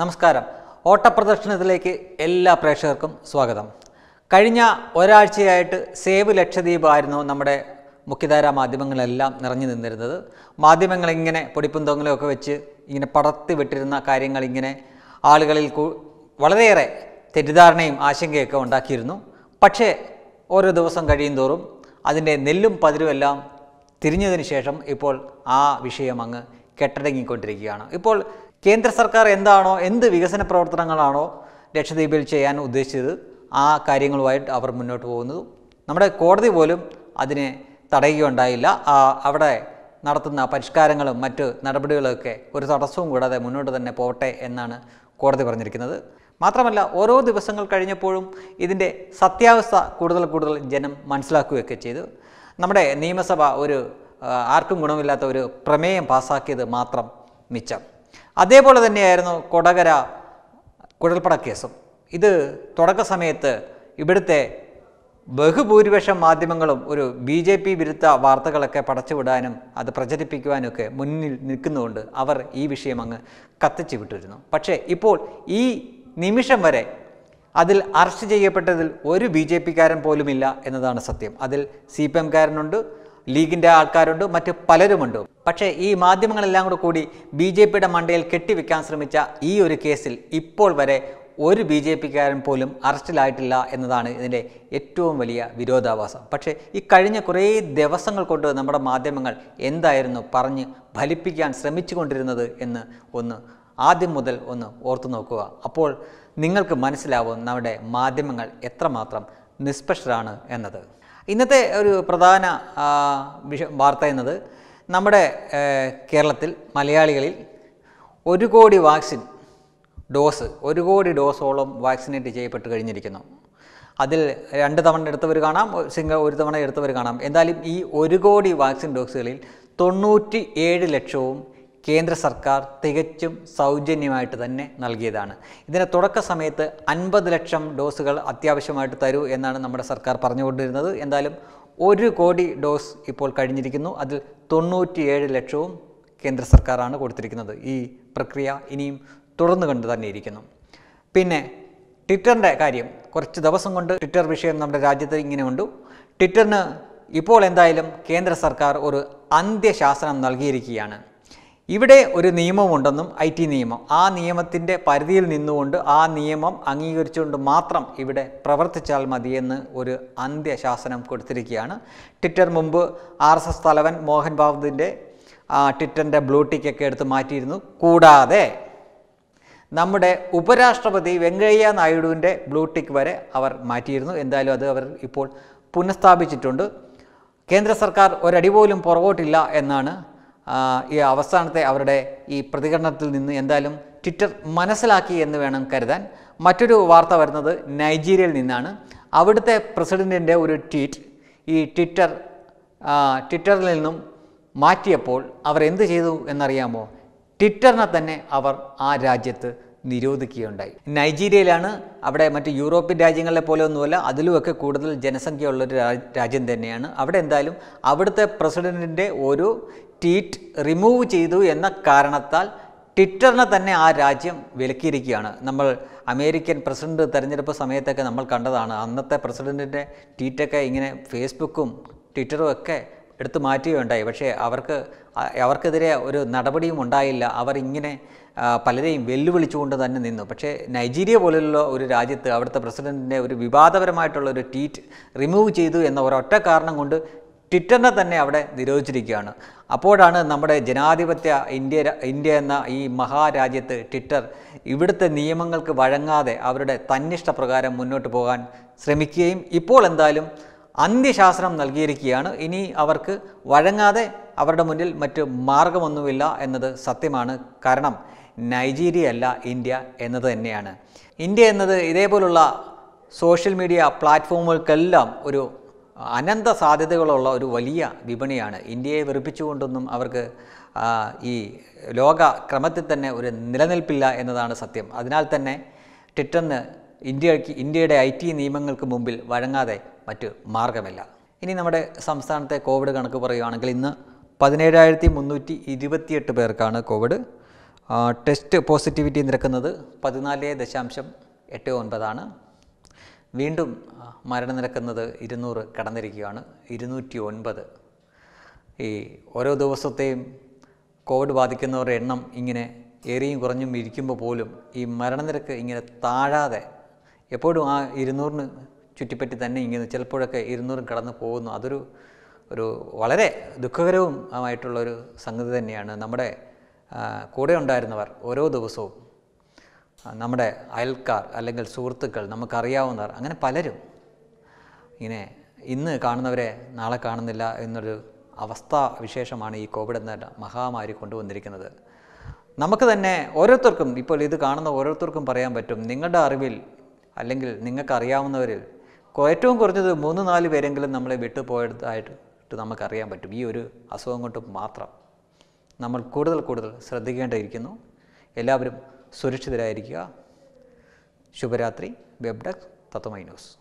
നമസ്കാരം ഓട്ടപ്രദർശനത്തിലേക്ക് എല്ലാ പ്രേക്ഷകർക്കും സ്വാഗതം കഴിഞ്ഞ ഒരാഴ്ചയായിട്ട് സേവ് ലക്ഷദ്വീപ് ആയിരുന്നു നമ്മുടെ മുഖ്യധാര മാധ്യമങ്ങളെല്ലാം നിറഞ്ഞു നിന്നിരുന്നത് പൊടിപ്പും തൊങ്ങലൊക്കെ വെച്ച് ഇങ്ങനെ പടർത്തി വിട്ടിരുന്ന കാര്യങ്ങൾ ഇങ്ങനെ ആളുകളിൽ വളരെയേറെ തെറ്റിദ്ധാരണയും ആശങ്കയൊക്കെ ഉണ്ടാക്കിയിരുന്നു പക്ഷേ ഓരോ ദിവസം കഴിയും തോറും അതിൻ്റെ നെല്ലും പതിരുമെല്ലാം തിരിഞ്ഞതിന് ശേഷം ഇപ്പോൾ ആ വിഷയം അങ്ങ് കെട്ടടങ്ങിക്കൊണ്ടിരിക്കുകയാണ് ഇപ്പോൾ കേന്ദ്ര സർക്കാർ എന്താണോ എന്ത് വികസന പ്രവർത്തനങ്ങളാണോ ലക്ഷദ്വീപിൽ ചെയ്യാൻ ഉദ്ദേശിച്ചത് ആ കാര്യങ്ങളുമായിട്ട് അവർ മുന്നോട്ട് പോകുന്നത് നമ്മുടെ കോടതി പോലും അതിനെ തടയുകയുണ്ടായില്ല അവിടെ നടത്തുന്ന പരിഷ്കാരങ്ങളും മറ്റ് നടപടികളൊക്കെ ഒരു തടസ്സവും കൂടാതെ മുന്നോട്ട് തന്നെ പോകട്ടെ എന്നാണ് കോടതി പറഞ്ഞിരിക്കുന്നത് മാത്രമല്ല ഓരോ ദിവസങ്ങൾ കഴിഞ്ഞപ്പോഴും ഇതിൻ്റെ സത്യാവസ്ഥ കൂടുതൽ കൂടുതൽ ജനം മനസ്സിലാക്കുകയൊക്കെ ചെയ്തു നമ്മുടെ നിയമസഭ ഒരു ആർക്കും ഗുണമില്ലാത്ത ഒരു പ്രമേയം പാസ്സാക്കിയത് മാത്രം മിച്ചം അതേപോലെ തന്നെയായിരുന്നു കൊടകര കുഴൽപ്പട കേസും ഇത് തുടക്ക സമയത്ത് ഇവിടുത്തെ ബഹുഭൂരിപക്ഷം മാധ്യമങ്ങളും ഒരു ബി ജെ പി വിരുദ്ധ വാർത്തകളൊക്കെ പടച്ചുവിടാനും അത് പ്രചരിപ്പിക്കുവാനൊക്കെ മുന്നിൽ നിൽക്കുന്നതുകൊണ്ട് അവർ ഈ വിഷയം അങ്ങ് കത്തിച്ചു വിട്ടിരുന്നു പക്ഷേ ഇപ്പോൾ ഈ നിമിഷം വരെ അതിൽ അറസ്റ്റ് ചെയ്യപ്പെട്ടതിൽ ഒരു ബി ജെ പിക്കാരൻ പോലുമില്ല എന്നതാണ് സത്യം അതിൽ സി പി എംകാരനുണ്ട് ലീഗിൻ്റെ ആൾക്കാരുണ്ട് മറ്റ് പലരുമുണ്ട് പക്ഷേ ഈ മാധ്യമങ്ങളെല്ലാം കൂടെ കൂടി ബി ജെ പിയുടെ മണ്ടയിൽ കെട്ടിവെക്കാൻ ശ്രമിച്ച ഈ ഒരു കേസിൽ ഇപ്പോൾ വരെ ഒരു ബി ജെ പിക്കാരൻ പോലും അറസ്റ്റിലായിട്ടില്ല എന്നതാണ് ഇതിൻ്റെ ഏറ്റവും വലിയ വിരോധാഭാസം പക്ഷേ ഈ കഴിഞ്ഞ കുറേ ദിവസങ്ങൾ കൊണ്ട് നമ്മുടെ മാധ്യമങ്ങൾ എന്തായിരുന്നു പറഞ്ഞ് ഫലിപ്പിക്കാൻ ശ്രമിച്ചുകൊണ്ടിരുന്നത് എന്ന് ഒന്ന് ആദ്യം മുതൽ ഒന്ന് ഓർത്തു നോക്കുക അപ്പോൾ നിങ്ങൾക്ക് മനസ്സിലാവും നമ്മുടെ മാധ്യമങ്ങൾ എത്രമാത്രം നിഷ്പക്ഷരാണ് എന്നത് ഇന്നത്തെ ഒരു പ്രധാന വിഷ വാർത്ത എന്നത് നമ്മുടെ കേരളത്തിൽ മലയാളികളിൽ ഒരു കോടി വാക്സിൻ ഡോസ് ഒരു കോടി ഡോസോളം വാക്സിനേറ്റ് ചെയ്യപ്പെട്ട് കഴിഞ്ഞിരിക്കുന്നു അതിൽ രണ്ട് തവണ എടുത്തവർ കാണാം സിംഗ ഒരു തവണ എടുത്തവർ കാണാം എന്തായാലും ഈ ഒരു കോടി വാക്സിൻ ഡോസുകളിൽ തൊണ്ണൂറ്റി ഏഴ് ലക്ഷവും കേന്ദ്ര സർക്കാർ തികച്ചും സൗജന്യമായിട്ട് തന്നെ നൽകിയതാണ് ഇതിൻ്റെ തുടക്ക സമയത്ത് അൻപത് ലക്ഷം ഡോസുകൾ അത്യാവശ്യമായിട്ട് തരൂ എന്നാണ് നമ്മുടെ സർക്കാർ പറഞ്ഞുകൊണ്ടിരുന്നത് എന്തായാലും ഒരു കോടി ഡോസ് ഇപ്പോൾ കഴിഞ്ഞിരിക്കുന്നു അതിൽ തൊണ്ണൂറ്റിയേഴ് ലക്ഷവും കേന്ദ്ര സർക്കാരാണ് കൊടുത്തിരിക്കുന്നത് ഈ പ്രക്രിയ ഇനിയും തുടർന്നു കണ്ടു തന്നെ ഇരിക്കുന്നു പിന്നെ ട്വിറ്ററിൻ്റെ കാര്യം കുറച്ച് ദിവസം കൊണ്ട് ട്വിറ്റർ വിഷയം നമ്മുടെ രാജ്യത്ത് ഇങ്ങനെ ഉണ്ട് ട്വിറ്ററിന് ഇപ്പോൾ എന്തായാലും കേന്ദ്ര സർക്കാർ ഒരു അന്ത്യശാസനം നൽകിയിരിക്കുകയാണ് ഇവിടെ ഒരു നിയമമുണ്ടെന്നും ഐ ടി നിയമം ആ നിയമത്തിൻ്റെ പരിധിയിൽ നിന്നുകൊണ്ട് ആ നിയമം അംഗീകരിച്ചുകൊണ്ട് മാത്രം ഇവിടെ പ്രവർത്തിച്ചാൽ മതിയെന്ന് ഒരു അന്ത്യശാസനം കൊടുത്തിരിക്കുകയാണ് ട്വിറ്റർ മുമ്പ് ആർ എസ് എസ് തലവൻ മോഹൻ ബാബുദിൻ്റെ ട്വിറ്ററിൻ്റെ ബ്ലൂ ടിക്കൊക്കെ എടുത്ത് മാറ്റിയിരുന്നു കൂടാതെ നമ്മുടെ ഉപരാഷ്ട്രപതി വെങ്കയ്യ നായിഡുവിൻ്റെ ബ്ലൂ ടിക്ക് വരെ അവർ മാറ്റിയിരുന്നു എന്തായാലും അത് അവർ ഇപ്പോൾ പുനഃസ്ഥാപിച്ചിട്ടുണ്ട് കേന്ദ്ര സർക്കാർ ഒരടി പോലും പുറകോട്ടില്ല എന്നാണ് ഈ അവസാനത്തെ അവരുടെ ഈ പ്രതികരണത്തിൽ നിന്ന് എന്തായാലും ട്വിറ്റർ മനസ്സിലാക്കി എന്ന് വേണം കരുതാൻ മറ്റൊരു വാർത്ത വരുന്നത് നൈജീരിയയിൽ നിന്നാണ് അവിടുത്തെ പ്രസിഡൻറ്റിൻ്റെ ഒരു ട്വീറ്റ് ഈ ട്വിറ്റർ ട്വിറ്ററിൽ നിന്നും മാറ്റിയപ്പോൾ അവർ എന്ത് ചെയ്തു എന്നറിയാമോ ട്വിറ്ററിനെ തന്നെ അവർ ആ രാജ്യത്ത് നിരോധിക്കുകയുണ്ടായി നൈജീരിയയിലാണ് അവിടെ മറ്റ് യൂറോപ്യൻ രാജ്യങ്ങളിലെ പോലെ ഒന്നുമല്ല അതിലുമൊക്കെ കൂടുതൽ ഉള്ളൊരു രാജ്യം തന്നെയാണ് അവിടെ എന്തായാലും അവിടുത്തെ പ്രസിഡൻറ്റിൻ്റെ ഒരു ട്വീറ്റ് റിമൂവ് ചെയ്തു എന്ന കാരണത്താൽ ട്വിറ്ററിനെ തന്നെ ആ രാജ്യം വിലക്കിയിരിക്കുകയാണ് നമ്മൾ അമേരിക്കൻ പ്രസിഡന്റ് തെരഞ്ഞെടുപ്പ് സമയത്തൊക്കെ നമ്മൾ കണ്ടതാണ് അന്നത്തെ പ്രസിഡന്റിൻ്റെ ട്വീറ്റൊക്കെ ഇങ്ങനെ ഫേസ്ബുക്കും ട്വിറ്ററും ഒക്കെ എടുത്തു മാറ്റുകയുണ്ടായി പക്ഷേ അവർക്ക് അവർക്കെതിരെ ഒരു നടപടിയും ഉണ്ടായില്ല അവർ ഇങ്ങനെ പലരെയും വെല്ലുവിളിച്ചുകൊണ്ട് തന്നെ നിന്നു പക്ഷേ നൈജീരിയ പോലുള്ള ഒരു രാജ്യത്ത് അവിടുത്തെ പ്രസിഡൻറ്റിൻ്റെ ഒരു വിവാദപരമായിട്ടുള്ള ഒരു ട്വീറ്റ് റിമൂവ് ചെയ്തു എന്ന ഒരൊറ്റ കാരണം കൊണ്ട് ട്വിറ്ററിനെ തന്നെ അവിടെ നിരോധിച്ചിരിക്കുകയാണ് അപ്പോഴാണ് നമ്മുടെ ജനാധിപത്യ ഇന്ത്യ ഇന്ത്യ എന്ന ഈ മഹാരാജ്യത്ത് ട്വിറ്റർ ഇവിടുത്തെ നിയമങ്ങൾക്ക് വഴങ്ങാതെ അവരുടെ തന്നിഷ്ടപ്രകാരം മുന്നോട്ട് പോകാൻ ശ്രമിക്കുകയും ഇപ്പോൾ എന്തായാലും അന്ത്യശാസനം നൽകിയിരിക്കുകയാണ് ഇനി അവർക്ക് വഴങ്ങാതെ അവരുടെ മുന്നിൽ മറ്റ് മാർഗമൊന്നുമില്ല എന്നത് സത്യമാണ് കാരണം നൈജീരിയ അല്ല ഇന്ത്യ എന്നത് തന്നെയാണ് ഇന്ത്യ എന്നത് ഇതേപോലുള്ള സോഷ്യൽ മീഡിയ പ്ലാറ്റ്ഫോമുകൾക്കെല്ലാം ഒരു അനന്ത സാധ്യതകളുള്ള ഒരു വലിയ വിപണിയാണ് ഇന്ത്യയെ വെറുപ്പിച്ചുകൊണ്ടൊന്നും അവർക്ക് ഈ ലോക ക്രമത്തിൽ തന്നെ ഒരു നിലനിൽപ്പില്ല എന്നതാണ് സത്യം അതിനാൽ തന്നെ ട്വിറ്ററിന് ഇന്ത്യക്ക് ഇന്ത്യയുടെ ഐ ടി നിയമങ്ങൾക്ക് മുമ്പിൽ വഴങ്ങാതെ മറ്റ് മാർഗമില്ല ഇനി നമ്മുടെ സംസ്ഥാനത്തെ കോവിഡ് കണക്ക് പറയുകയാണെങ്കിൽ ഇന്ന് പതിനേഴായിരത്തി മുന്നൂറ്റി ഇരുപത്തിയെട്ട് പേർക്കാണ് കോവിഡ് ടെസ്റ്റ് പോസിറ്റിവിറ്റി നിരക്കുന്നത് പതിനാല് ദശാംശം എട്ട് ഒൻപതാണ് വീണ്ടും മരണനിരക്കുന്നത് ഇരുന്നൂറ് കടന്നിരിക്കുകയാണ് ഇരുന്നൂറ്റി ഒൻപത് ഈ ഓരോ ദിവസത്തെയും കോവിഡ് ബാധിക്കുന്നവരുടെ എണ്ണം ഇങ്ങനെ ഏറിയും കുറഞ്ഞും ഇരിക്കുമ്പോൾ പോലും ഈ മരണനിരക്ക് ഇങ്ങനെ താഴാതെ എപ്പോഴും ആ ഇരുന്നൂറിന് ചുറ്റിപ്പറ്റി തന്നെ ഇങ്ങനെ ചിലപ്പോഴൊക്കെ ഇരുന്നൂറും കടന്നു പോകുന്നു അതൊരു ഒരു വളരെ ദുഃഖകരവും ആയിട്ടുള്ളൊരു സംഗതി തന്നെയാണ് നമ്മുടെ കൂടെ ഉണ്ടായിരുന്നവർ ഓരോ ദിവസവും നമ്മുടെ അയൽക്കാർ അല്ലെങ്കിൽ സുഹൃത്തുക്കൾ നമുക്കറിയാവുന്നവർ അങ്ങനെ പലരും ഇങ്ങനെ ഇന്ന് കാണുന്നവരെ നാളെ കാണുന്നില്ല എന്നൊരു അവസ്ഥാ വിശേഷമാണ് ഈ കോവിഡ് എന്ന മഹാമാരി കൊണ്ടുവന്നിരിക്കുന്നത് നമുക്ക് തന്നെ ഓരോരുത്തർക്കും ഇപ്പോൾ ഇത് കാണുന്ന ഓരോരുത്തർക്കും പറയാൻ പറ്റും നിങ്ങളുടെ അറിവിൽ അല്ലെങ്കിൽ നിങ്ങൾക്കറിയാവുന്നവരിൽ ഏറ്റവും കുറഞ്ഞത് മൂന്ന് നാല് പേരെങ്കിലും നമ്മളെ വിട്ടുപോയതായിട്ട് നമുക്കറിയാൻ പറ്റും ഈ ഒരു അസുഖം കൊണ്ട് മാത്രം നമ്മൾ കൂടുതൽ കൂടുതൽ ശ്രദ്ധിക്കേണ്ടിയിരിക്കുന്നു എല്ലാവരും സുരക്ഷിതരായിരിക്കുക ശുഭരാത്രി വെബ്ഡക് തത്വമൈ ന്യൂസ്